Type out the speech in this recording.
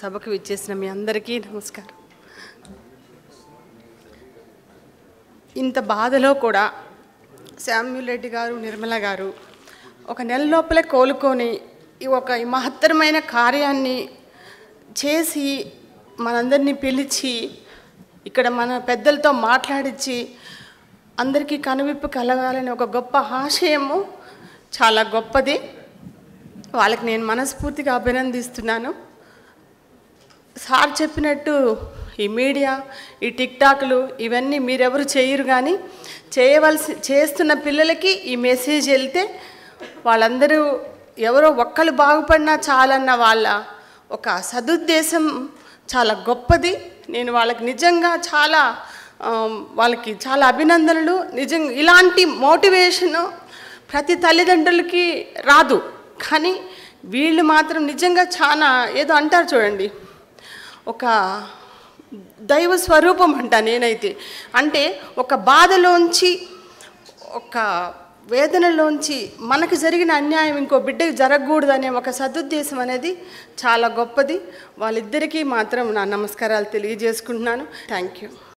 సభకు విచ్చేసిన మీ అందరికీ నమస్కారం ఇంత బాధలో కూడా శామ్యుల్ రెడ్డి గారు నిర్మల గారు ఒక నెల లోపలే కోలుకొని ఈ ఒక మహత్తరమైన కార్యాన్ని చేసి మనందరినీ పిలిచి ఇక్కడ మన పెద్దలతో మాట్లాడించి అందరికీ కనువిప్పు కలగాలని ఒక గొప్ప ఆశయము చాలా గొప్పది వాళ్ళకి నేను మనస్ఫూర్తిగా అభినందిస్తున్నాను సార్ చెప్పినట్టు ఈ మీడియా ఈ టాక్లు ఇవన్నీ మీరెవరు చేయరు కానీ చేయవలసి చేస్తున్న పిల్లలకి ఈ మెసేజ్ వెళ్తే వాళ్ళందరూ ఎవరో ఒక్కరు బాగుపడినా చాలన్న వాళ్ళ ఒక సదుద్దేశం చాలా గొప్పది నేను వాళ్ళకి నిజంగా చాలా వాళ్ళకి చాలా అభినందనలు నిజంగా ఇలాంటి మోటివేషను ప్రతి తల్లిదండ్రులకి రాదు కానీ వీళ్ళు మాత్రం నిజంగా చాలా ఏదో అంటారు చూడండి ఒక దైవ స్వరూపం అంట నేనైతే అంటే ఒక బాధలోంచి ఒక వేదనలోంచి మనకు జరిగిన అన్యాయం ఇంకో బిడ్డకి జరగకూడదనే ఒక సదుద్దేశం అనేది చాలా గొప్పది వాళ్ళిద్దరికీ మాత్రం నా నమస్కారాలు తెలియజేసుకుంటున్నాను థ్యాంక్ యూ